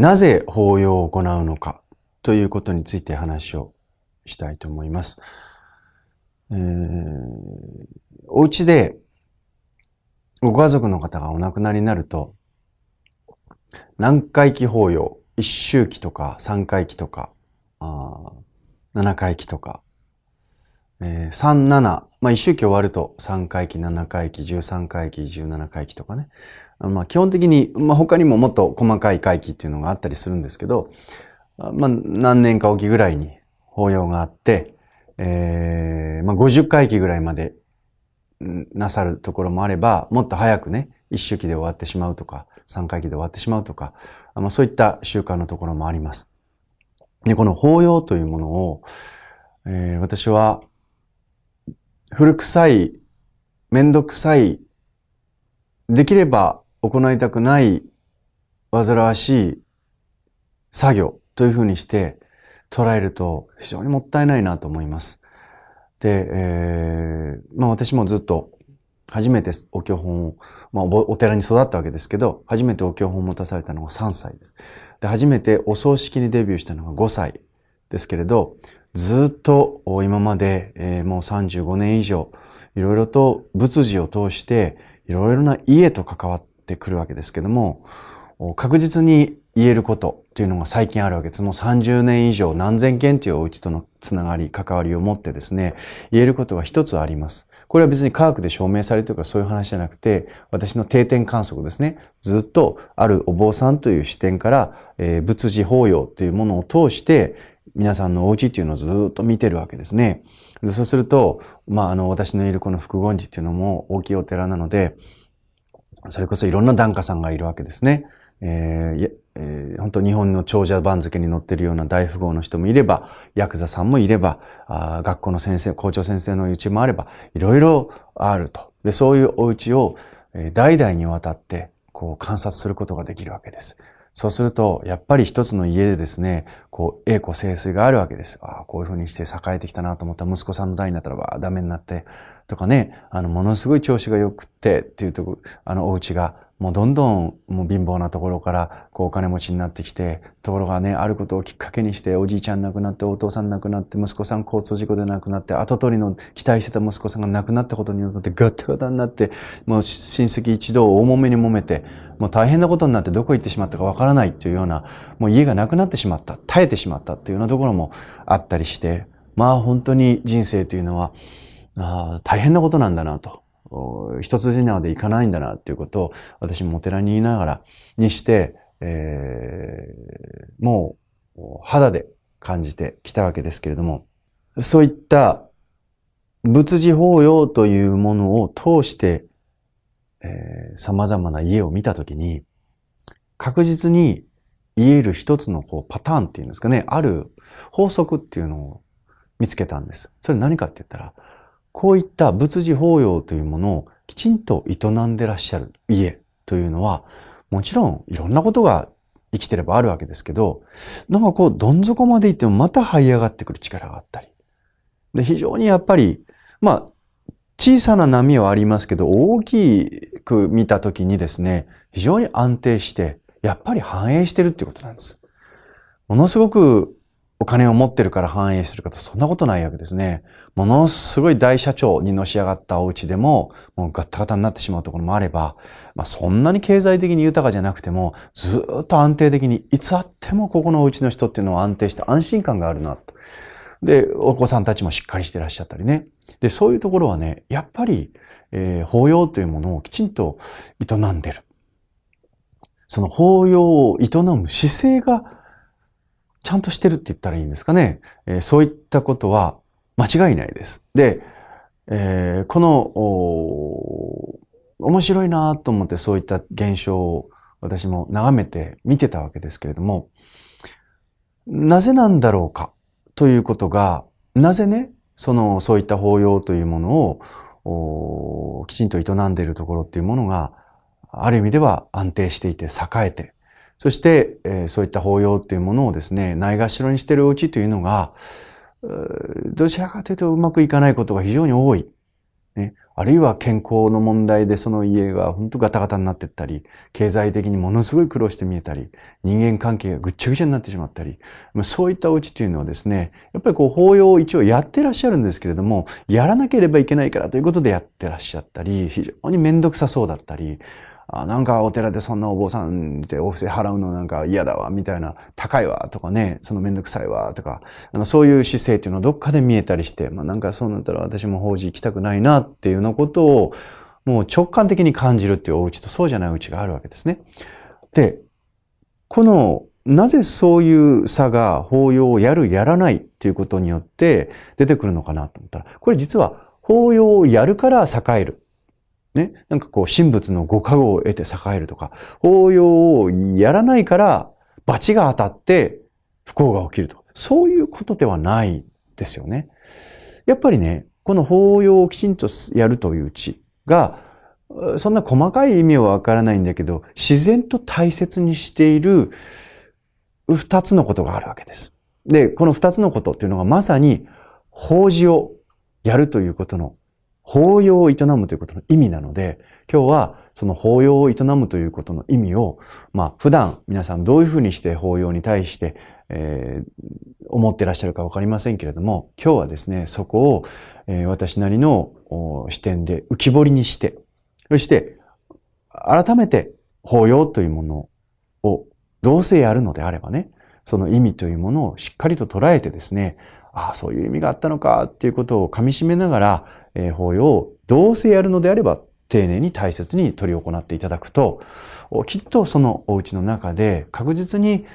なぜ法要を行うのかということについて話をしたいと思います。えー、お家でご家族の方がお亡くなりになると、何回忌法要、一周忌とか三回忌とか、七7回忌とか、えー、37、まあ一周忌終わると3回忌、7回忌、13回忌、17回忌とかね、まあ、基本的に、まあ、他にももっと細かい回帰っていうのがあったりするんですけど、まあ、何年かおきぐらいに法要があって、えー、まあ、50回帰ぐらいまでなさるところもあれば、もっと早くね、一周期で終わってしまうとか、三回期で終わってしまうとか、まあ、そういった習慣のところもあります。で、この法要というものを、えー、私は、古臭い、めんどくさい、できれば行いたくない煩わしい作業というふうにして捉えると非常にもったいないなと思います。で、えー、まあ私もずっと初めてお経本を、まあお寺に育ったわけですけど、初めてお経本を持たされたのが3歳です。で、初めてお葬式にデビューしたのが5歳ですけれど、ずっと今まで、えー、もう35年以上、いろいろと仏事を通して、いろいろな家と関わって、ってくるわけですけども、確実に言えることというのが最近あるわけです。もう30年以上何千件というおうちとのつながり、関わりを持ってですね、言えることが一つあります。これは別に科学で証明されてるからそういう話じゃなくて、私の定点観測ですね。ずっとあるお坊さんという視点から、えー、仏事法要というものを通して、皆さんのお家というのをずっと見てるわけですね。そうすると、まあ、あの、私のいるこの福言寺というのも大きいお寺なので、それこそいろんな檀家さんがいるわけですね。えーえー、本当日本の長者番付に載ってるような大富豪の人もいれば、ヤクザさんもいれば、あ学校の先生、校長先生の家もあれば、いろいろあると。で、そういうお家を、えー、代々にわたって、こう観察することができるわけです。そうすると、やっぱり一つの家でですね、こう、栄光清水があるわけです。ああ、こういうふうにして栄えてきたなと思った息子さんの代になったらば、ダメになって、とかね、あの、ものすごい調子が良くってっていうとこ、あの、お家が、もうどんどん、もう貧乏なところから、こうお金持ちになってきて、ところがね、あることをきっかけにして、おじいちゃん亡くなって、お父さん亡くなって、息子さん交通事故で亡くなって、後取りの期待してた息子さんが亡くなったことによって、ガタガタになって、もう親戚一同大揉めに揉めて、もう大変なことになってどこ行ってしまったかわからないというような、もう家がなくなってしまった、耐えてしまったっていうようなところもあったりして、まあ本当に人生というのは、あ大変なことなんだなと。一筋縄でいかないんだなっていうことを私もお寺にいながらにして、えー、もう肌で感じてきたわけですけれども、そういった仏事法要というものを通して、えー、様々な家を見たときに、確実に言える一つのこうパターンっていうんですかね、ある法則っていうのを見つけたんです。それ何かって言ったら、こういった仏事法要というものをきちんと営んでらっしゃる家というのは、もちろんいろんなことが生きてればあるわけですけど、なんかこう、どん底まで行ってもまた這い上がってくる力があったり。で、非常にやっぱり、まあ、小さな波はありますけど、大きく見たときにですね、非常に安定して、やっぱり反映してるっていうことなんです。ものすごくお金を持ってるから反映する方、そんなことないわけですね。ものすごい大社長にのし上がったお家でも、もうガッタガタになってしまうところもあれば、まあそんなに経済的に豊かじゃなくても、ずっと安定的に、いつあってもここのお家の人っていうのは安定して安心感があるなと。で、お子さんたちもしっかりしてらっしゃったりね。で、そういうところはね、やっぱり、えー、法要というものをきちんと営んでる。その法要を営む姿勢がちゃんとしてるって言ったらいいんですかね。えー、そういったことは間違いないです。で、えー、この、面白いなと思ってそういった現象を私も眺めて見てたわけですけれども、なぜなんだろうかということが、なぜね、その、そういった法要というものを、きちんと営んでいるところっていうものが、ある意味では安定していて、栄えて、そして、えそういった法要っていうものをですね、ないがしろにしてるお家というのが、どちらかというとうまくいかないことが非常に多い。ね、あるいは健康の問題でその家が本当ガタガタになってったり、経済的にものすごい苦労して見えたり、人間関係がぐっちゃぐちゃになってしまったり、そういったお家というのはですね、やっぱりこう法要を一応やってらっしゃるんですけれども、やらなければいけないからということでやってらっしゃったり、非常にめんどくさそうだったり、あなんかお寺でそんなお坊さんってお布施払うのなんか嫌だわ、みたいな、高いわ、とかね、そのめんどくさいわ、とか、あのそういう姿勢っていうのはどっかで見えたりして、まあなんかそうなったら私も法事行きたくないなっていうようなことを、もう直感的に感じるっていうお家とそうじゃないお家があるわけですね。で、この、なぜそういう差が法要をやるやらないっていうことによって出てくるのかなと思ったら、これ実は法要をやるから栄えるね、なんかこう、神仏のご加護を得て栄えるとか、法要をやらないから、罰が当たって不幸が起きるとそういうことではないですよね。やっぱりね、この法要をきちんとやるといううちが、そんな細かい意味はわからないんだけど、自然と大切にしている二つのことがあるわけです。で、この二つのことっていうのがまさに、法事をやるということの法要を営むということの意味なので、今日はその法要を営むということの意味を、まあ普段皆さんどういうふうにして法要に対して、えー、思ってらっしゃるかわかりませんけれども、今日はですね、そこを、えー、私なりの視点で浮き彫りにして、そして改めて法要というものをどうせやるのであればね、その意味というものをしっかりと捉えてですね、ああ、そういう意味があったのかっていうことを噛み締めながら、法要をどうせやるのであれば丁寧に大切に執り行っていただくと、きっとそのお家の中で確実に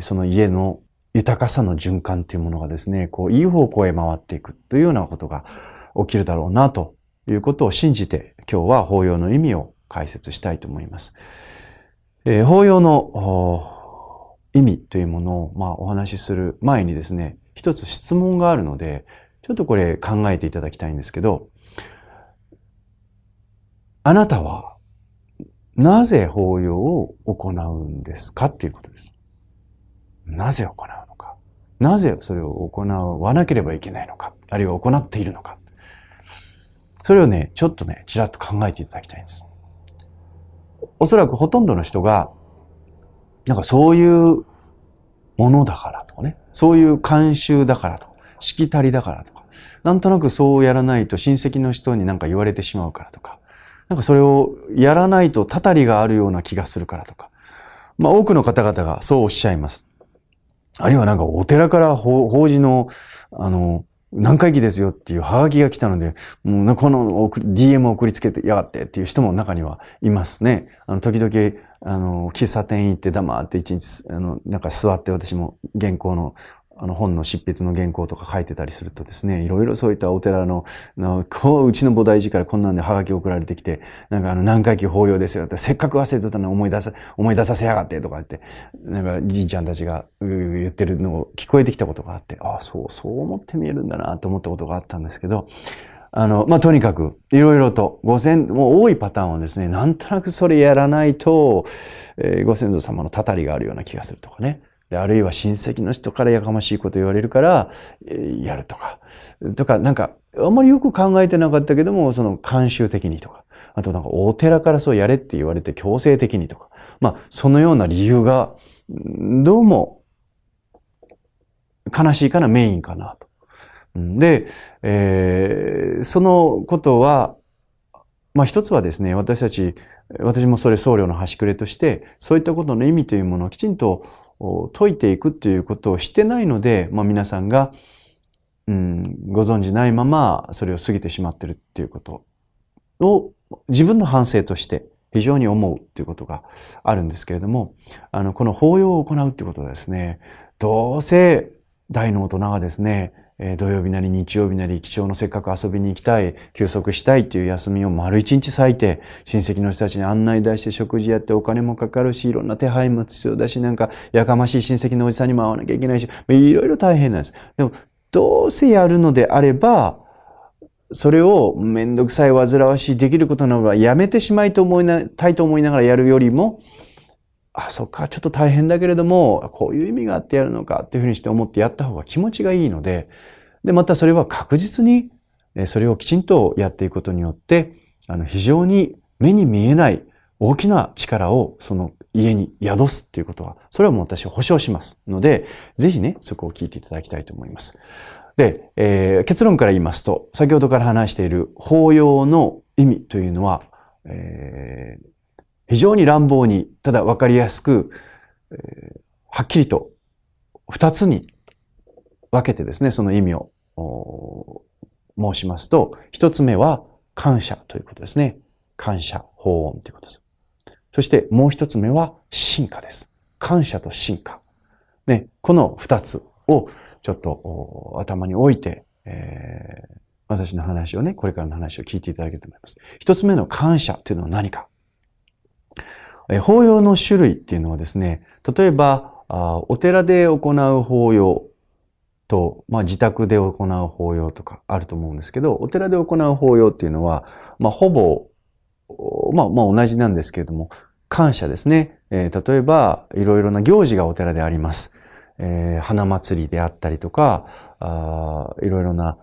その家の豊かさの循環というものがですね、こう、いい方向へ回っていくというようなことが起きるだろうなということを信じて、今日は法要の意味を解説したいと思います。えー、法要の意味というものを、まあ、お話しする前にですね、一つ質問があるので、ちょっとこれ考えていただきたいんですけど、あなたはなぜ法要を行うんですかっていうことです。なぜ行うのか。なぜそれを行わなければいけないのか。あるいは行っているのか。それをね、ちょっとね、ちらっと考えていただきたいんです。おそらくほとんどの人が、なんかそういうものだからとかね、そういう慣習だからとかしきたりだからとか、なんとなくそうやらないと親戚の人になんか言われてしまうからとか、なんかそれをやらないとたたりがあるような気がするからとか、まあ多くの方々がそうおっしゃいます。あるいはなんかお寺から法事の、あの、何回忌ですよっていうハガキが来たので、もうこの DM を送りつけてやがってっていう人も中にはいますね。あの、時々、あの、喫茶店行って黙って一日、あの、なんか座って私も原稿のあの本の執筆の原稿とか書いてたりするとですね、いろいろそういったお寺の、こう、うちの菩提寺からこんなんでハガキ送られてきて、なんかあの、何回忌法要ですよって、せっかく忘れてたのに思い出さ、思い出させやがってとか言って、なんかじいちゃんたちが言ってるのを聞こえてきたことがあって、ああ、そう、そう思って見えるんだなと思ったことがあったんですけど、あの、まあ、とにかく、いろいろと、ご先、もう多いパターンをですね、なんとなくそれやらないと、えー、ご先祖様のたたりがあるような気がするとかね。で、あるいは親戚の人からやかましいこと言われるから、やるとか、とか、なんか、あんまりよく考えてなかったけども、その慣習的にとか、あとなんかお寺からそうやれって言われて強制的にとか、まあ、そのような理由が、どうも、悲しいかな、メインかなと。で、えー、そのことは、まあ一つはですね、私たち、私もそれ僧侶の端くれとして、そういったことの意味というものをきちんと解いていくということをしてないので、まあ、皆さんが、うん、ご存じないままそれを過ぎてしまってるっていうことを自分の反省として非常に思うということがあるんですけれども、あの、この法要を行うっていうことはですね、どうせ大の大人がですね、え土曜日なり日曜日なり、貴重のせっかく遊びに行きたい、休息したいという休みを丸一日割いて、親戚の人たちに案内出して食事やってお金もかかるし、いろんな手配も必要だし、なんかやかましい親戚のおじさんにも会わなきゃいけないし、いろいろ大変なんです。でも、どうせやるのであれば、それをめんどくさい煩わしいできることならがやめてしまいと思いな、たいと思いながらやるよりも、あ、そっか、ちょっと大変だけれども、こういう意味があってやるのかっていうふうにして思ってやった方が気持ちがいいので、で、またそれは確実に、それをきちんとやっていくことによって、あの、非常に目に見えない大きな力をその家に宿すっていうことは、それはもう私保証しますので、ぜひね、そこを聞いていただきたいと思います。で、えー、結論から言いますと、先ほどから話している法要の意味というのは、えー、非常に乱暴に、ただ分かりやすく、はっきりと二つに分けてですね、その意味を申しますと、一つ目は感謝ということですね。感謝、法音ということです。そしてもう一つ目は進化です。感謝と進化。ね、この二つをちょっと頭に置いて、えー、私の話をね、これからの話を聞いていただけると思います。一つ目の感謝というのは何か。法要の種類っていうのはですね、例えば、お寺で行う法要と、まあ、自宅で行う法要とかあると思うんですけど、お寺で行う法要っていうのは、まあ、ほぼ、まあ、まあ、同じなんですけれども、感謝ですね。えー、例えば、いろいろな行事がお寺であります。えー、花祭りであったりとか、あいろいろな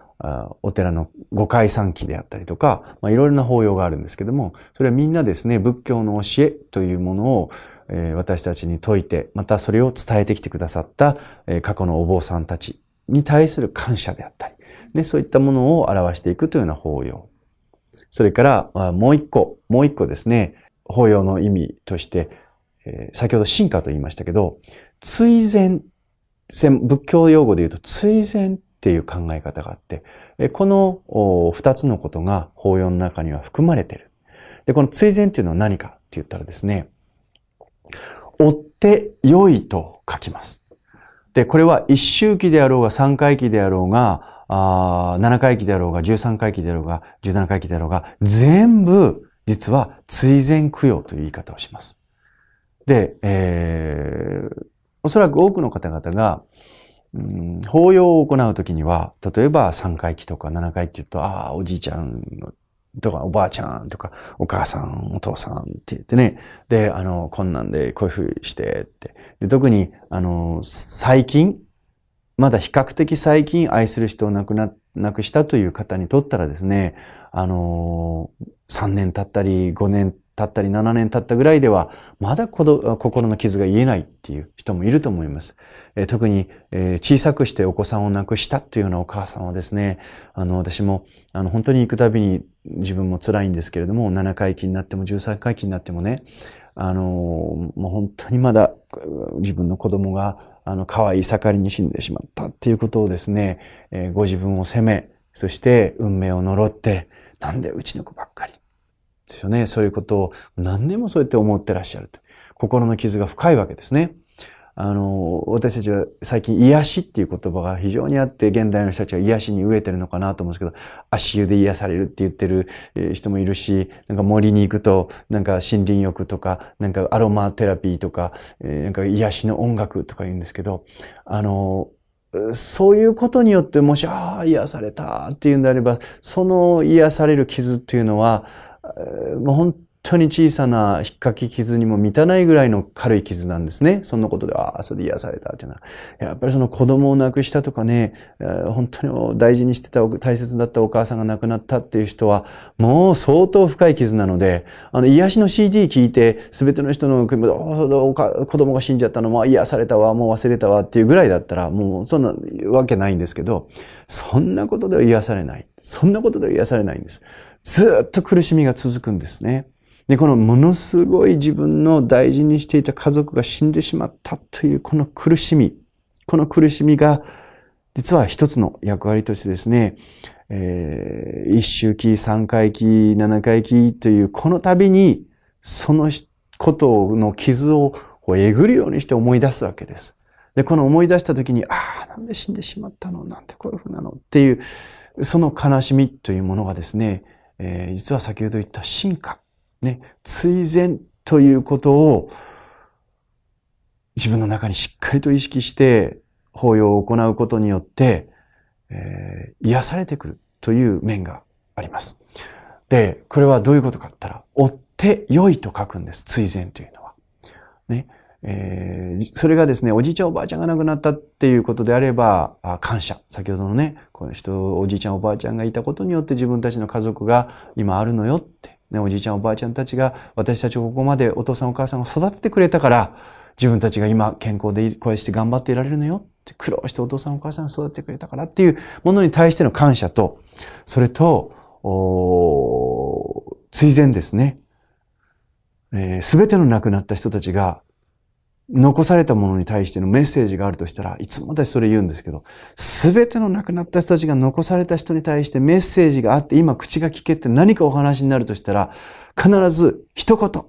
お寺の五戒三期であったりとか、まあ、いろいろな法要があるんですけども、それはみんなですね、仏教の教えというものを、えー、私たちに説いて、またそれを伝えてきてくださった、えー、過去のお坊さんたちに対する感謝であったり、ね、そういったものを表していくというような法要。それから、まあ、もう一個、もう一個ですね、法要の意味として、えー、先ほど進化と言いましたけど、追善、仏教用語で言うと追善っていう考え方があって、この二つのことが法要の中には含まれてる。で、この追善っていうのは何かって言ったらですね、追って良いと書きます。で、これは一周期であろうが三回期であろうが、七回期であろうが十三回期であろうが十七回期であろうが、全部実は追善供養という言い方をします。で、えー、おそらく多くの方々が、うん、法要を行うときには、例えば3回忌とか7回忌と、ああ、おじいちゃんとかおばあちゃんとか、お母さん、お父さんって言ってね、で、あの、こんなんでこういうふうにしてって。で特に、あの、最近、まだ比較的最近愛する人を亡くな、亡くしたという方にとったらですね、あの、3年経ったり、5年経ったり7年経ったぐらいでは、まだ心の傷が癒えないっていう人もいると思います。え特に、え小さくしてお子さんを亡くしたっていうようなお母さんはですね、あの、私も、あの、本当に行くたびに自分も辛いんですけれども、7回忌になっても13回忌になってもね、あの、もう本当にまだ自分の子供が、あの、可愛い盛りに死んでしまったっていうことをですね、えご自分を責め、そして運命を呪って、なんでうちの子ばっかりですよね。そういうことを何年もそうやって思ってらっしゃると。心の傷が深いわけですね。あの、私たちは最近癒しっていう言葉が非常にあって、現代の人たちは癒しに飢えてるのかなと思うんですけど、足湯で癒されるって言ってる人もいるし、なんか森に行くと、なんか森林浴とか、なんかアロマテラピーとか、なんか癒しの音楽とか言うんですけど、あの、そういうことによってもし、ああ、癒されたっていうんであれば、その癒される傷っていうのは、もう本当に小さな引っかき傷にも満たないぐらいの軽い傷なんですね。そんなことで、ああ、それで癒されたっていうのは。やっぱりその子供を亡くしたとかね、本当に大事にしてた、大切だったお母さんが亡くなったっていう人は、もう相当深い傷なので、あの、癒しの CD 聞いて、すべての人の子供が死んじゃったの、も、癒されたわ、もう忘れたわっていうぐらいだったら、もうそんなわけないんですけど、そんなことでは癒されない。そんなことでは癒されないんです。ずっと苦しみが続くんですね。で、このものすごい自分の大事にしていた家族が死んでしまったというこの苦しみ、この苦しみが実は一つの役割としてですね、えー、一周期、三回期、七回期というこの度にそのことの傷をえぐるようにして思い出すわけです。で、この思い出した時に、ああ、なんで死んでしまったのなんてこういうふうなのっていう、その悲しみというものがですね、えー、実は先ほど言った進化、ね、追善ということを自分の中にしっかりと意識して法要を行うことによって、えー、癒されてくるという面があります。で、これはどういうことかって言ったら、追って良いと書くんです。追善というのは。ね。えー、それがですね、おじいちゃんおばあちゃんが亡くなったっていうことであれば、あ感謝。先ほどのね、この人、おじいちゃんおばあちゃんがいたことによって自分たちの家族が今あるのよって、ね、おじいちゃんおばあちゃんたちが私たちをここまでお父さんお母さんを育ててくれたから、自分たちが今健康でこうして頑張っていられるのよって、苦労してお父さんお母さん育ててくれたからっていうものに対しての感謝と、それと、お追善ですね。す、えー、べ、ての亡くなった人たちが残されたものに対してのメッセージがあるとしたら、いつも私それ言うんですけど、すべての亡くなった人たちが残された人に対してメッセージがあって、今口が聞けて何かお話になるとしたら、必ず一言。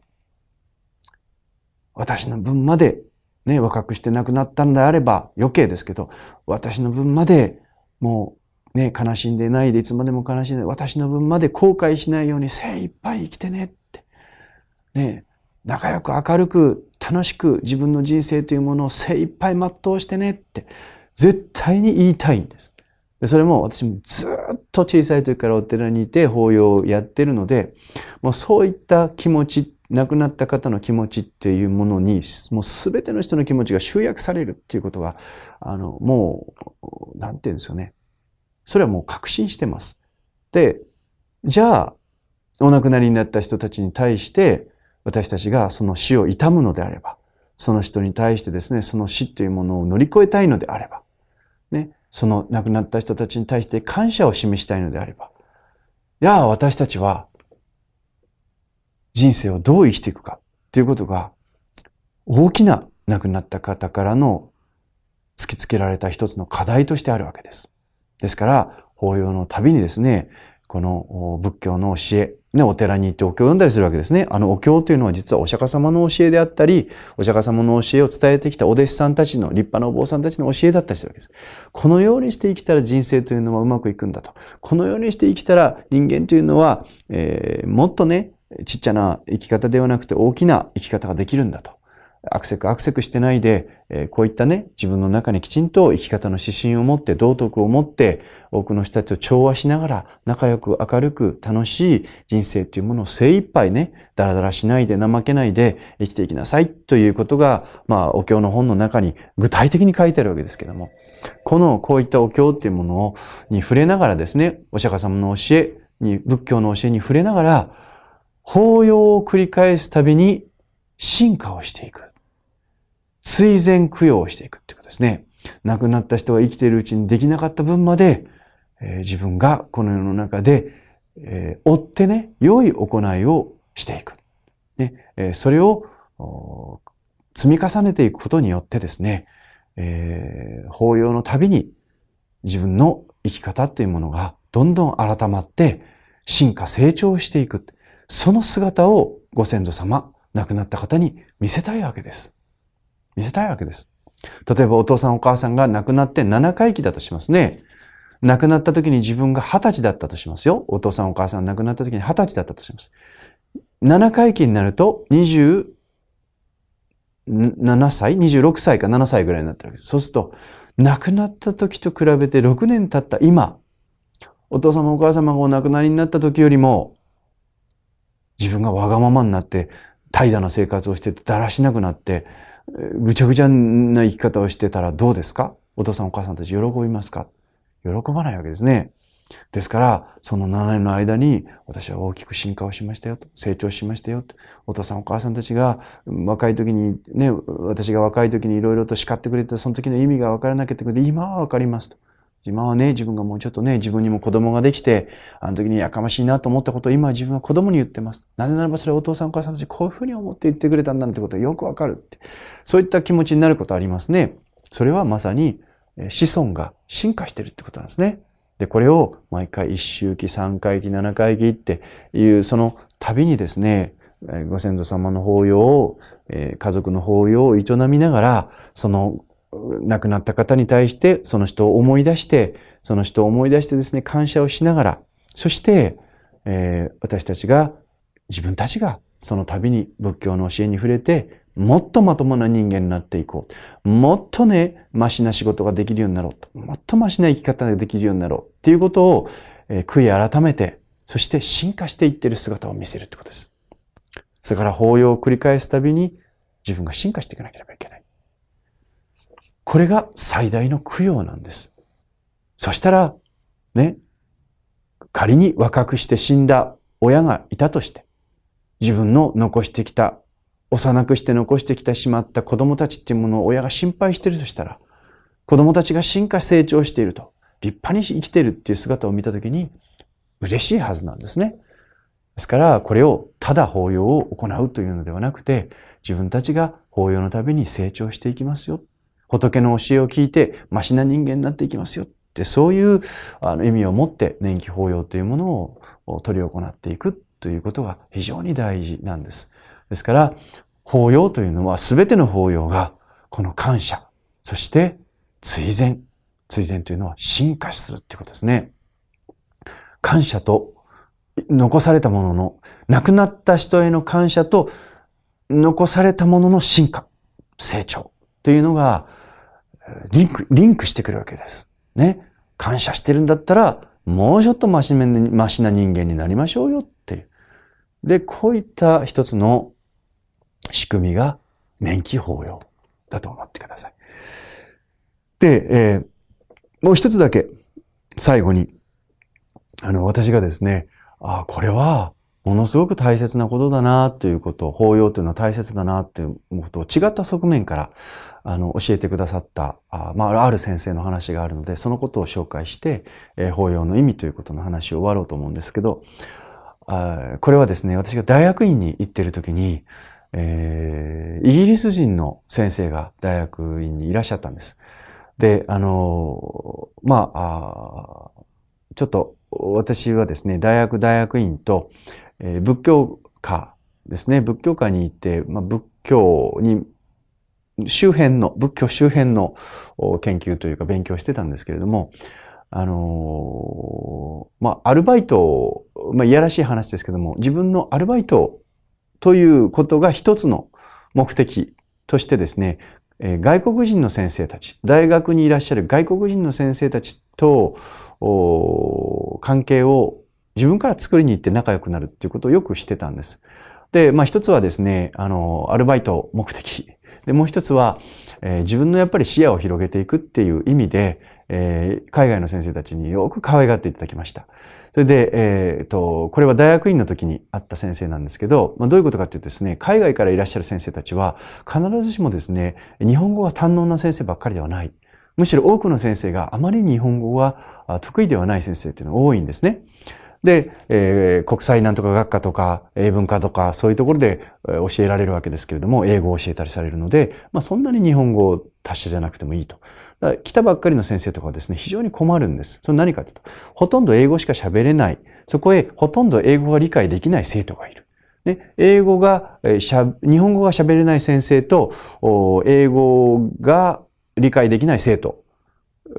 私の分まで、ね、若くして亡くなったんであれば余計ですけど、私の分までもうね、悲しんでないで、いつまでも悲しんで、私の分まで後悔しないように精一杯生きてねって。ね、仲良く明るく楽しく自分の人生というものを精一杯全うしてねって絶対に言いたいんです。でそれも私もずっと小さい時からお寺にいて法要をやってるので、もうそういった気持ち、亡くなった方の気持ちっていうものに、もうすべての人の気持ちが集約されるっていうことが、あの、もう、なんて言うんですよね。それはもう確信してます。で、じゃあ、お亡くなりになった人たちに対して、私たちがその死を悼むのであれば、その人に対してですね、その死というものを乗り越えたいのであれば、ね、その亡くなった人たちに対して感謝を示したいのであれば、いやあ私たちは人生をどう生きていくかということが大きな亡くなった方からの突きつけられた一つの課題としてあるわけです。ですから、法要の度にですね、この仏教の教え、ね、お寺に行ってお経を読んだりするわけですね。あのお経というのは実はお釈迦様の教えであったり、お釈迦様の教えを伝えてきたお弟子さんたちの、立派なお坊さんたちの教えだったりするわけです。このようにして生きたら人生というのはうまくいくんだと。このようにして生きたら人間というのは、えー、もっとね、ちっちゃな生き方ではなくて大きな生き方ができるんだと。アクセクアクセクしてないで、えこういったね、自分の中にきちんと生き方の指針を持って、道徳を持って、多くの人たちと調和しながら、仲良く明るく楽しい人生というものを精一杯ね、だらだらしないで怠けないで生きていきなさいということが、まあ、お経の本の中に具体的に書いてあるわけですけども、この、こういったお経っていうものを、に触れながらですね、お釈迦様の教えに、仏教の教えに触れながら、法要を繰り返すたびに進化をしていく。追善供養をしていくということですね。亡くなった人が生きているうちにできなかった分まで、えー、自分がこの世の中で、えー、追ってね、良い行いをしていく。ね、えー、それを積み重ねていくことによってですね、えー、法要のたびに自分の生き方というものがどんどん改まって進化成長していく。その姿をご先祖様、亡くなった方に見せたいわけです。見せたいわけです。例えばお父さんお母さんが亡くなって7回忌だとしますね。亡くなった時に自分が20歳だったとしますよ。お父さんお母さん亡くなった時に20歳だったとします。7回忌になると27歳 ?26 歳か7歳ぐらいになってるわけです。そうすると、亡くなった時と比べて6年経った今、お父様お母様がお亡くなりになった時よりも、自分がわがままになって、怠惰な生活をしてだらしなくなって、ぐちゃぐちゃな生き方をしてたらどうですかお父さんお母さんたち喜びますか喜ばないわけですね。ですから、その7年の間に私は大きく進化をしましたよと、成長しましたよと、お父さんお母さんたちが若い時にね、私が若い時にいろいろと叱ってくれて、その時の意味がわからなくて、今は分かりますと。今はね、自分がもうちょっとね、自分にも子供ができて、あの時にやかましいなと思ったことを今自分は子供に言ってます。なぜならばそれお父さんお母さんたちこういうふうに思って言ってくれたんだってことがよくわかるって。そういった気持ちになることありますね。それはまさに子孫が進化してるってことなんですね。で、これを毎回一周期、3回期、7回期っていう、その度にですね、ご先祖様の法要を、家族の法要を営みながら、その亡くなった方に対して、その人を思い出して、その人を思い出してですね、感謝をしながら、そして、えー、私たちが、自分たちが、その度に仏教の教えに触れて、もっとまともな人間になっていこう。もっとね、ましな仕事ができるようになろうと。もっとましな生き方ができるようになろう。っていうことを、えー、悔い改めて、そして進化していってる姿を見せるってことです。それから法要を繰り返すたびに、自分が進化していかなければいけない。これが最大の供養なんです。そしたら、ね、仮に若くして死んだ親がいたとして、自分の残してきた、幼くして残してきてしまった子供たちっていうものを親が心配してるとしたら、子供たちが進化成長していると、立派に生きているっていう姿を見たときに、嬉しいはずなんですね。ですから、これをただ法要を行うというのではなくて、自分たちが法要のために成長していきますよ仏の教えを聞いて、ましな人間になっていきますよ。ってそういうあの意味を持って年季法要というものを取り行っていくということが非常に大事なんです。ですから、法要というのはすべての法要がこの感謝、そして追善。追善というのは進化するということですね。感謝と残されたものの、亡くなった人への感謝と残されたものの進化、成長というのがリンク、リンクしてくるわけです。ね。感謝してるんだったら、もうちょっとマシめマシな人間になりましょうよっていう。で、こういった一つの仕組みが年季法要だと思ってください。で、えー、もう一つだけ、最後に、あの、私がですね、ああ、これは、ものすごく大切なことだなということを、法要というのは大切だなということを違った側面から、あの、教えてくださった、あまあ、ある先生の話があるので、そのことを紹介して、えー、法要の意味ということの話を終わろうと思うんですけど、あこれはですね、私が大学院に行ってる時に、えー、イギリス人の先生が大学院にいらっしゃったんです。で、あのまあ、あちょっと私はですね、大学大学院と、えー、仏教家ですね、仏教家に行って、まあ、仏教に周辺の、仏教周辺の研究というか勉強してたんですけれども、あのー、まあ、アルバイト、まあ、いやらしい話ですけども、自分のアルバイトということが一つの目的としてですね、えー、外国人の先生たち、大学にいらっしゃる外国人の先生たちと、関係を自分から作りに行って仲良くなるっていうことをよくしてたんです。で、まあ一つはですね、あの、アルバイト目的。で、もう一つは、えー、自分のやっぱり視野を広げていくっていう意味で、えー、海外の先生たちによく可愛がっていただきました。それで、えー、と、これは大学院の時に会った先生なんですけど、まあ、どういうことかっていうとですね、海外からいらっしゃる先生たちは、必ずしもですね、日本語は堪能な先生ばっかりではない。むしろ多くの先生があまり日本語は得意ではない先生っていうのが多いんですね。で、えー、国際なんとか学科とか英文科とかそういうところで教えられるわけですけれども、英語を教えたりされるので、まあそんなに日本語を達者じゃなくてもいいと。だ来たばっかりの先生とかはですね、非常に困るんです。それ何かというと、ほとんど英語しか喋れない。そこへほとんど英語が理解できない生徒がいる。ね、英語が、しゃ、日本語が喋れない先生と、英語が理解できない生徒。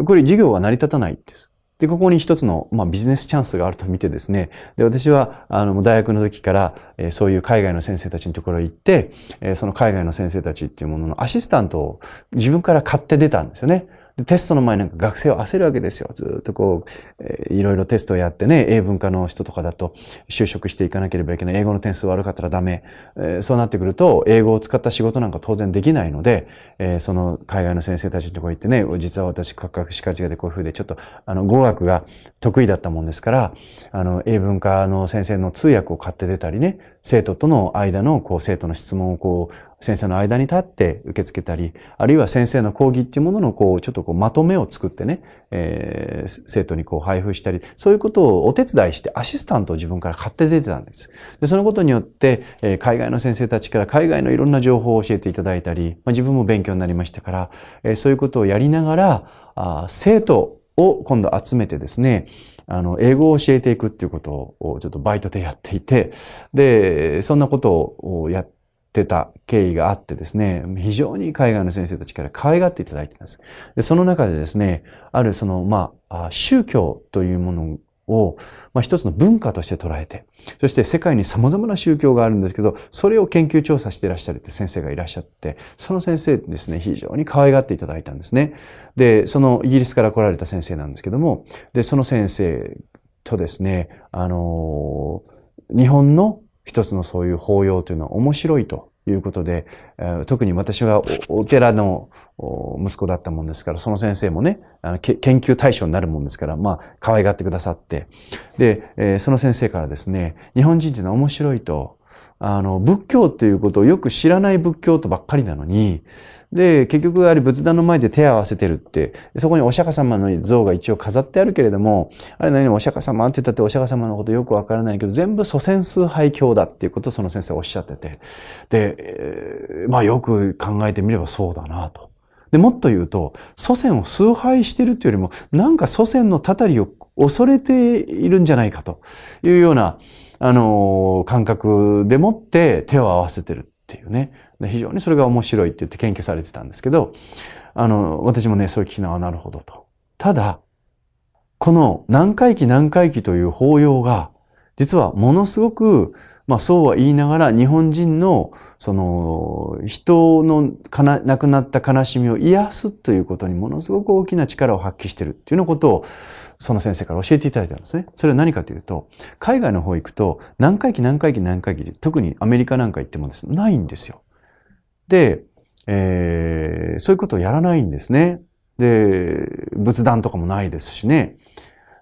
これ授業が成り立たないんです。で、ここに一つの、まあ、ビジネスチャンスがあると見てですね、で、私は、あの、大学の時から、えー、そういう海外の先生たちのところへ行って、えー、その海外の先生たちっていうもののアシスタントを自分から買って出たんですよね。テストの前なんか学生は焦るわけですよ。ずっとこう、えー、いろいろテストをやってね、英文科の人とかだと就職していかなければいけない。英語の点数悪かったらダメ。えー、そうなってくると、英語を使った仕事なんか当然できないので、えー、その海外の先生たちのとこ行ってね、実は私、科学士か違がでこういう風で、ちょっと、あの、語学が得意だったもんですから、あの、英文科の先生の通訳を買って出たりね、生徒との間のこう、生徒の質問をこう、先生の間に立って受け付けたり、あるいは先生の講義っていうものの、こう、ちょっとこう、まとめを作ってね、えー、生徒にこう、配布したり、そういうことをお手伝いして、アシスタントを自分から買って出てたんです。で、そのことによって、えー、海外の先生たちから海外のいろんな情報を教えていただいたり、まあ、自分も勉強になりましたから、えー、そういうことをやりながら、あ生徒を今度集めてですね、あの、英語を教えていくっていうことをちょっとバイトでやっていて、で、そんなことをやって、ってた経緯があってですね、非常に海外の先生たちから可愛がっていただいています。で、その中でですね、あるその、まあ、宗教というものを、まあ、一つの文化として捉えて、そして世界に様々な宗教があるんですけど、それを研究調査していらっしゃるって先生がいらっしゃって、その先生ですね、非常に可愛がっていただいたんですね。で、そのイギリスから来られた先生なんですけども、で、その先生とですね、あのー、日本の一つのそういう法要というのは面白いということで、特に私はお寺の息子だったもんですから、その先生もね、あの研究対象になるもんですから、まあ、可愛がってくださって。で、その先生からですね、日本人というのは面白いと、あの、仏教っていうことをよく知らない仏教とばっかりなのに、で、結局あれ仏壇の前で手を合わせてるって、そこにお釈迦様の像が一応飾ってあるけれども、あれ何お釈迦様って言ったってお釈迦様のことよくわからないけど、全部祖先崇拝教だっていうことをその先生おっしゃってて、で、えー、まあよく考えてみればそうだなと。で、もっと言うと、祖先を崇拝してるっていうよりも、なんか祖先のたたりを恐れているんじゃないかというような、あの、感覚でもって手を合わせてるっていうね。非常にそれが面白いって言って研究されてたんですけど、あの、私もね、そういう聞きなはなるほどと。ただ、この何回忌何回忌という法要が、実はものすごく、まあそうは言いながら日本人の、その、人の亡くなった悲しみを癒すということにものすごく大きな力を発揮してるっていうのことを、その先生から教えていただいたんですね。それは何かというと、海外の方行くと、何回帰、何回帰、何回帰。特にアメリカなんか行ってもですね、ないんですよ。で、えー、そういうことをやらないんですね。で、仏壇とかもないですしね。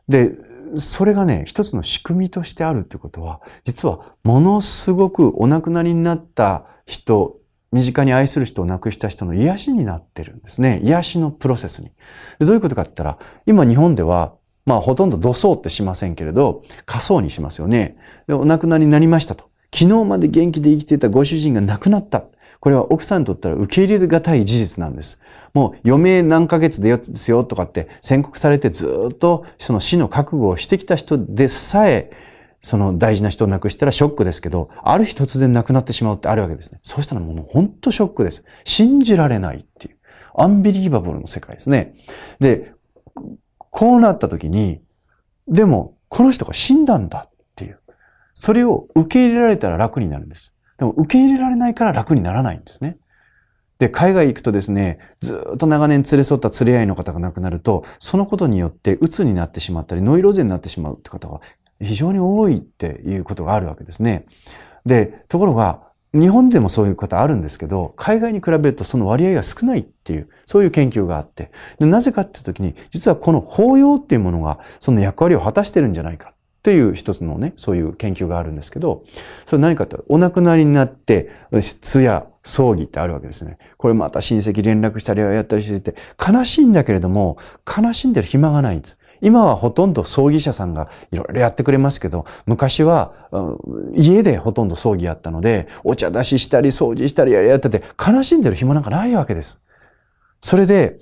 で、それがね、一つの仕組みとしてあるってことは、実はものすごくお亡くなりになった人、身近に愛する人を亡くした人の癒しになってるんですね。癒しのプロセスに。どういうことかって言ったら、今日本ではまあほとんど土葬ってしませんけれど、仮葬にしますよね。で、お亡くなりになりましたと。昨日まで元気で生きていたご主人が亡くなった。これは奥さんにとったら受け入れがたい事実なんです。もう余命何ヶ月ですよとかって宣告されてずっとその死の覚悟をしてきた人でさえ、その大事な人を亡くしたらショックですけど、ある日突然亡くなってしまうってあるわけですね。そうしたらもう本当ショックです。信じられないっていう。アンビリーバブルの世界ですね。で、こうなった時に、でも、この人が死んだんだっていう。それを受け入れられたら楽になるんです。でも、受け入れられないから楽にならないんですね。で、海外行くとですね、ずっと長年連れ添った連れ合いの方が亡くなると、そのことによって鬱になってしまったり、ノイローゼになってしまうって方が非常に多いっていうことがあるわけですね。で、ところが、日本でもそういう方あるんですけど、海外に比べるとその割合が少ないっていう、そういう研究があって。でなぜかっていう時に、実はこの法要っていうものが、その役割を果たしてるんじゃないかっていう一つのね、そういう研究があるんですけど、それ何かって、お亡くなりになって、通夜、葬儀ってあるわけですね。これまた親戚連絡したりやったりしてて、悲しいんだけれども、悲しんでる暇がないんです。今はほとんど葬儀社さんがいろいろやってくれますけど、昔は、家でほとんど葬儀やったので、お茶出ししたり掃除したりやってて、悲しんでる暇なんかないわけです。それで、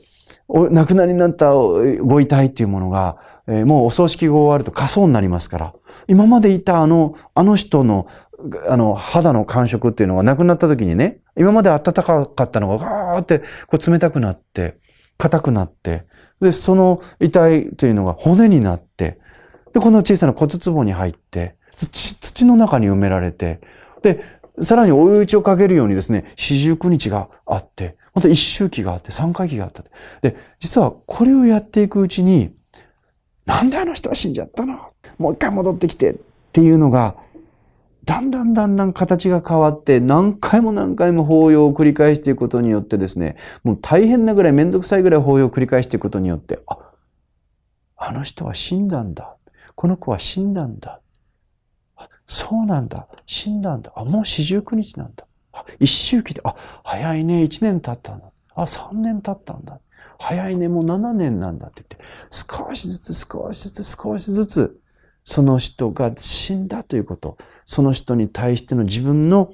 お亡くなりになったご遺体っていうものが、えー、もうお葬式が終わると仮装になりますから、今までいたあの、あの人の、あの、肌の感触っていうのが亡くなった時にね、今まで暖かかったのがガーってこう冷たくなって、硬くなって、で、その遺体というのが骨になって、で、この小さな骨壺に入って、土、土の中に埋められて、で、さらに追い打ちをかけるようにですね、四十九日があって、また一周期があって、三回期があった。で、実はこれをやっていくうちに、なんであの人は死んじゃったのもう一回戻ってきてっていうのが、だんだんだんだん形が変わって、何回も何回も法要を繰り返していくことによってですね、もう大変なぐらいめんどくさいぐらい法要を繰り返していくことによって、あ、あの人は死んだんだ。この子は死んだんだ。そうなんだ。死んだんだ。あ、もう四十九日なんだ。あ、一周期で、あ、早いね。一年経ったんだ。あ、三年経ったんだ。早いね。もう七年なんだって言って、少しずつ少しずつ少しずつその人が死んだということ、その人に対しての自分の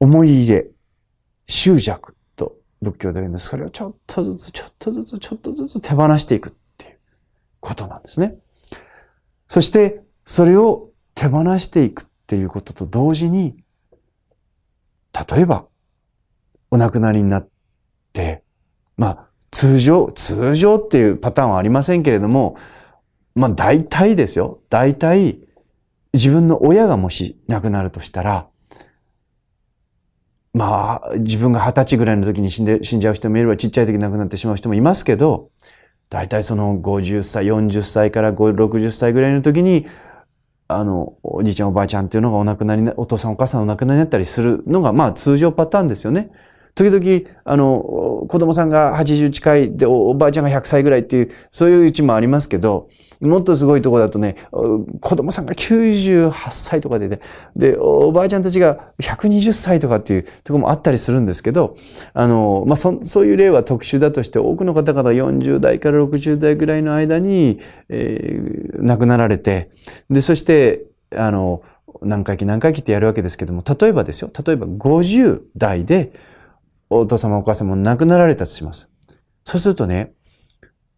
思い入れ、執着と仏教で言うんです。それをちょっとずつ、ちょっとずつ、ちょっとずつ手放していくっていうことなんですね。そして、それを手放していくっていうことと同時に、例えば、お亡くなりになって、まあ、通常、通常っていうパターンはありませんけれども、まあ大体ですよ。大体、自分の親がもし亡くなるとしたら、まあ、自分が二十歳ぐらいの時に死んで、死んじゃう人もいれば、ちっちゃい時に亡くなってしまう人もいますけど、大体その50歳、40歳から60歳ぐらいの時に、あの、おじいちゃんおばあちゃんっていうのがお亡くなりお父さんお母さんお亡くなりになったりするのが、まあ通常パターンですよね。時々、あの、子供さんが80近いでお、おばあちゃんが100歳ぐらいっていう、そういううちもありますけど、もっとすごいとこだとね、子供さんが98歳とかでね、で、おばあちゃんたちが120歳とかっていうとこもあったりするんですけど、あの、まあ、そ、そういう例は特殊だとして、多くの方々40代から60代ぐらいの間に、えー、亡くなられて、で、そして、あの、何回忌何回忌ってやるわけですけども、例えばですよ、例えば50代で、お父様お母様も亡くなられたとします。そうするとね、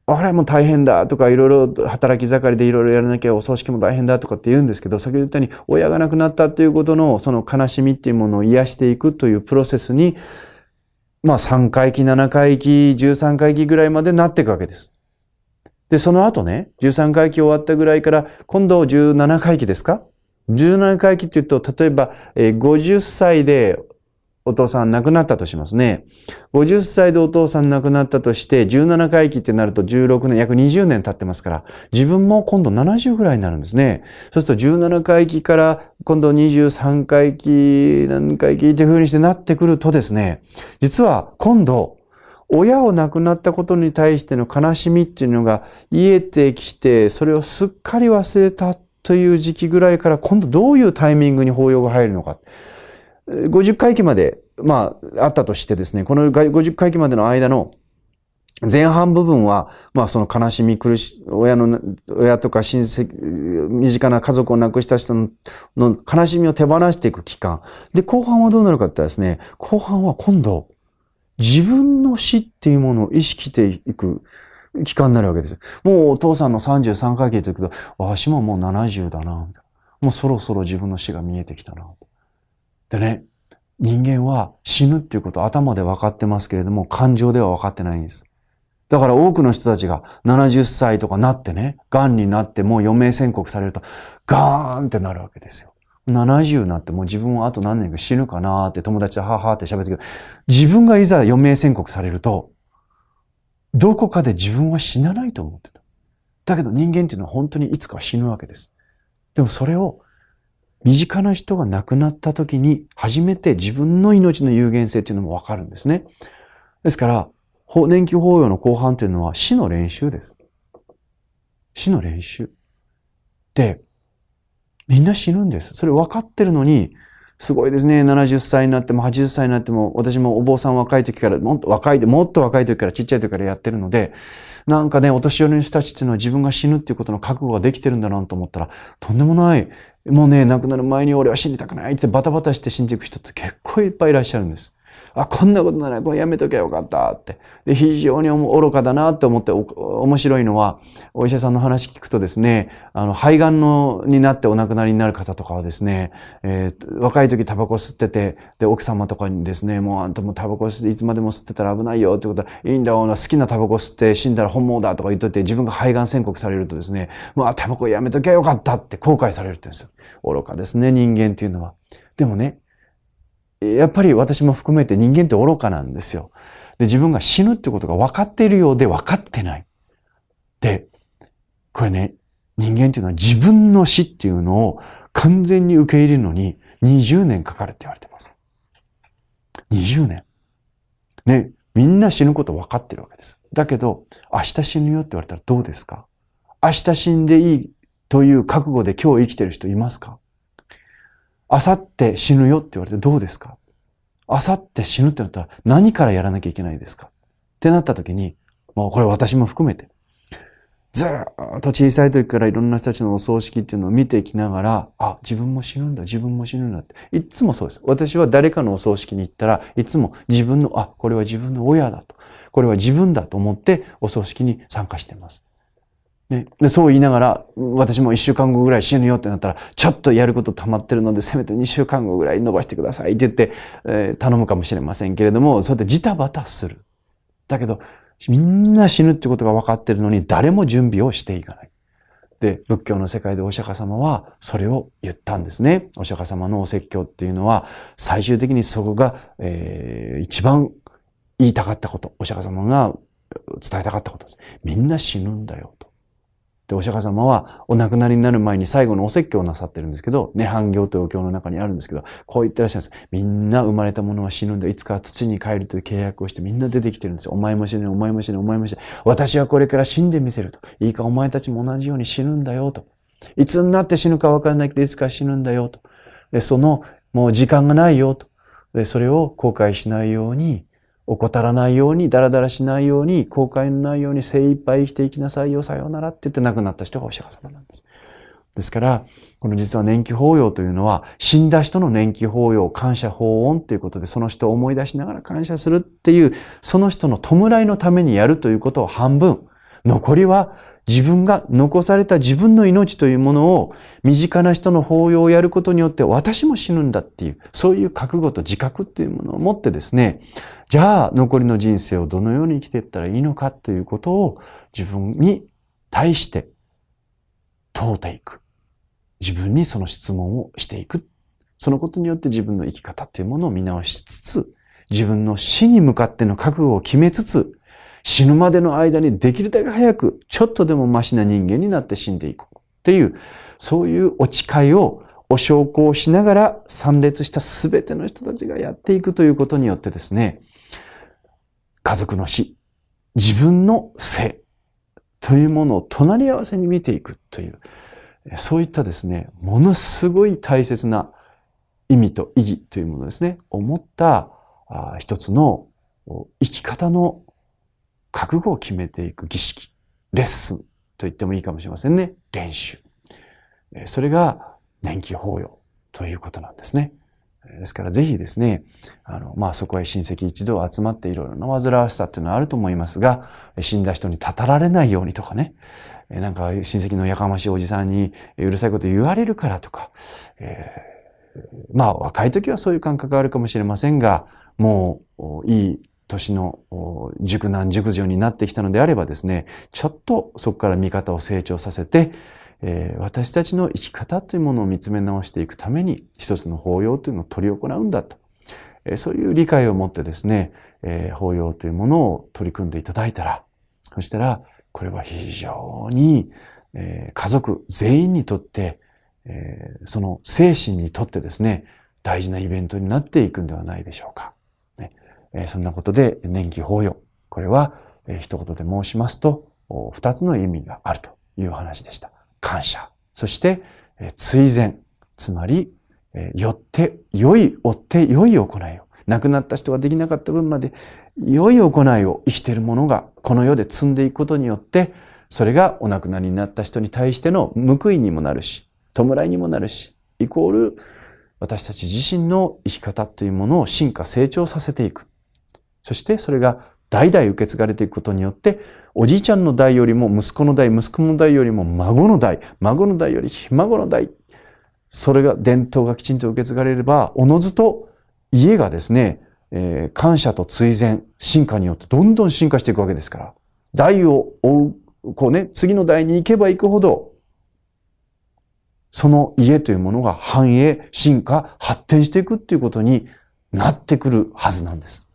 あれもう大変だとかいろいろ働き盛りでいろいろやらなきゃお葬式も大変だとかって言うんですけど先ほど言ったように親が亡くなったっていうことのその悲しみっていうものを癒していくというプロセスにまあ3回忌7回忌13回忌ぐらいまでなっていくわけです。でその後ね13回忌終わったぐらいから今度17回忌ですか17回忌って言うと例えば50歳でお父さん亡くなったとしますね。50歳でお父さん亡くなったとして、17回忌ってなると16年、約20年経ってますから、自分も今度70ぐらいになるんですね。そうすると17回忌から今度23回忌、何回忌っていう風にしてなってくるとですね、実は今度、親を亡くなったことに対しての悲しみっていうのが癒えてきて、それをすっかり忘れたという時期ぐらいから、今度どういうタイミングに法要が入るのか。50回忌まで、まあ、あったとしてですね、この50回忌までの間の前半部分は、まあその悲しみ、苦し、親の、親とか親戚、身近な家族を亡くした人の悲しみを手放していく期間。で、後半はどうなるかってですね、後半は今度、自分の死っていうものを意識していく期間になるわけです。もうお父さんの33回忌というと、ど、わしももう70だな、もうそろそろ自分の死が見えてきたな、でね、人間は死ぬっていうこと頭で分かってますけれども、感情では分かってないんです。だから多くの人たちが70歳とかなってね、癌になってもう余命宣告されると、ガーンってなるわけですよ。70になってもう自分はあと何年か死ぬかなーって友達ははーって喋ってるけど、自分がいざ余命宣告されると、どこかで自分は死なないと思ってた。だけど人間っていうのは本当にいつかは死ぬわけです。でもそれを身近な人が亡くなった時に初めて自分の命の有限性っていうのもわかるんですね。ですから、年金法要の後半っていうのは死の練習です。死の練習。で、みんな死ぬんです。それ分かってるのに、すごいですね。70歳になっても80歳になっても、私もお坊さん若い時から、もっと若いで、もっと若い時から、ちっちゃい時からやってるので、なんかね、お年寄りの人たちっていうのは自分が死ぬっていうことの覚悟ができてるんだなと思ったら、とんでもない。もうね、亡くなる前に俺は死にたくないってバタバタして死んでいく人って結構いっぱいいらっしゃるんです。あ、こんなことならこれやめときゃよかったって。で、非常に愚かだなって思ってお、面白いのは、お医者さんの話聞くとですね、あの、肺がんの、になってお亡くなりになる方とかはですね、えー、若い時タバコ吸ってて、で、奥様とかにですね、もうあんたもタバコ吸って、いつまでも吸ってたら危ないよってことは、いいんだよな、好きなタバコ吸って死んだら本望だとか言っといて、自分が肺がん宣告されるとですね、もう、あ、タバコやめときゃよかったって後悔されるって言うんですよ。愚かですね、人間っていうのは。でもね、やっぱり私も含めて人間って愚かなんですよ。で、自分が死ぬってことが分かっているようで分かってない。で、これね、人間っていうのは自分の死っていうのを完全に受け入れるのに20年かかるって言われてます。20年。ね、みんな死ぬこと分かってるわけです。だけど、明日死ぬよって言われたらどうですか明日死んでいいという覚悟で今日生きてる人いますかあさって死ぬよって言われてどうですかあさって死ぬってなったら何からやらなきゃいけないですかってなった時に、もうこれ私も含めて、ずっと小さい時からいろんな人たちのお葬式っていうのを見ていきながら、あ、自分も死ぬんだ、自分も死ぬんだって。いつもそうです。私は誰かのお葬式に行ったらいつも自分の、あ、これは自分の親だと。これは自分だと思ってお葬式に参加してます。ね、そう言いながら、私も一週間後ぐらい死ぬよってなったら、ちょっとやること溜まってるので、せめて二週間後ぐらい伸ばしてくださいって言って、えー、頼むかもしれませんけれども、そうやってジタバタする。だけど、みんな死ぬってことが分かってるのに、誰も準備をしていかない。で、仏教の世界でお釈迦様はそれを言ったんですね。お釈迦様のお説教っていうのは、最終的にそこが、えー、一番言いたかったこと、お釈迦様が伝えたかったことです。みんな死ぬんだよと。で、お釈迦様はお亡くなりになる前に最後のお説教をなさってるんですけど、涅槃行というお経の中にあるんですけど、こう言ってらっしゃるんです。みんな生まれたものは死ぬんだ。いつかは土に帰るという契約をしてみんな出てきてるんですよ。お前も死ぬ、お前も死ぬ、お前も死ぬ。私はこれから死んでみせると。いいか、お前たちも同じように死ぬんだよと。いつになって死ぬかわからないけど、いつか死ぬんだよと。で、その、もう時間がないよと。で、それを後悔しないように、怠らないように、だらだらしないように、後悔のないように精一杯生きていきなさいよ、さようならって言って亡くなった人がお釈迦様なんです。ですから、この実は年季法要というのは、死んだ人の年季法要、感謝法音ということで、その人を思い出しながら感謝するっていう、その人の弔いのためにやるということを半分、残りは自分が残された自分の命というものを身近な人の抱擁をやることによって私も死ぬんだっていう、そういう覚悟と自覚っていうものを持ってですね、じゃあ残りの人生をどのように生きていったらいいのかということを自分に対して問うていく。自分にその質問をしていく。そのことによって自分の生き方っていうものを見直しつつ、自分の死に向かっての覚悟を決めつつ、死ぬまでの間にできるだけ早く、ちょっとでもマシな人間になって死んでいこう。っていう、そういうお誓いを、お証拠をしながら参列したすべての人たちがやっていくということによってですね、家族の死、自分の生というものを隣り合わせに見ていくという、そういったですね、ものすごい大切な意味と意義というものですね、思った一つの生き方の覚悟を決めていく儀式、レッスンと言ってもいいかもしれませんね。練習。それが年季法要ということなんですね。ですからぜひですね、あの、まあ、そこへ親戚一同集まっていろいろな煩わしさっていうのはあると思いますが、死んだ人にたたられないようにとかね、なんか親戚のやかましいおじさんにうるさいこと言われるからとか、えー、まあ若い時はそういう感覚があるかもしれませんが、もういい年の熟難熟女になってきたのであればですね、ちょっとそこから見方を成長させて、え私たちの生き方というものを見つめ直していくために一つの法要というのを取り行うんだと。えそういう理解を持ってですね、え法要というものを取り組んでいただいたら、そしたら、これは非常に、え家族全員にとって、えその精神にとってですね、大事なイベントになっていくんではないでしょうか。えそんなことで年季法要。これは、え一言で申しますと、二つの意味があるという話でした。感謝。そして、え追善。つまり、えよって、良い、追って良い行いを。亡くなった人ができなかった分まで、良い行いを生きている者が、この世で積んでいくことによって、それがお亡くなりになった人に対しての報いにもなるし、弔いにもなるし、イコール、私たち自身の生き方というものを進化成長させていく。そしてそれが代々受け継がれていくことによって、おじいちゃんの代よりも息子の代、息子の代よりも孫の代、孫の代よりひ孫の代、それが伝統がきちんと受け継がれれば、おのずと家がですね、えー、感謝と追善、進化によってどんどん進化していくわけですから、代を追う、こうね、次の代に行けば行くほど、その家というものが繁栄、進化、発展していくっていうことになってくるはずなんです。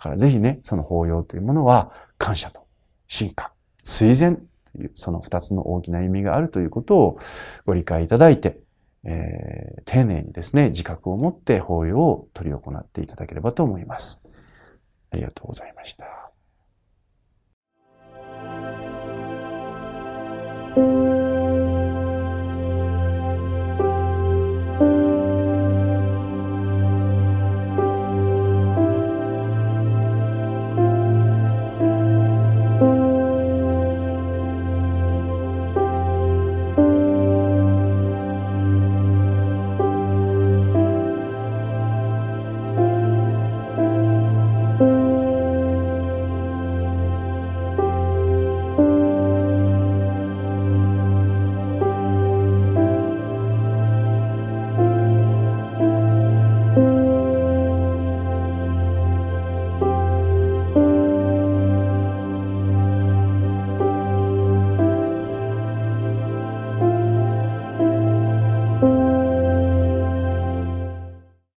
からぜひね、その法要というものは感謝と進化、追善というその二つの大きな意味があるということをご理解いただいて、えー、丁寧にですね、自覚を持って法要を執り行っていただければと思います。ありがとうございました。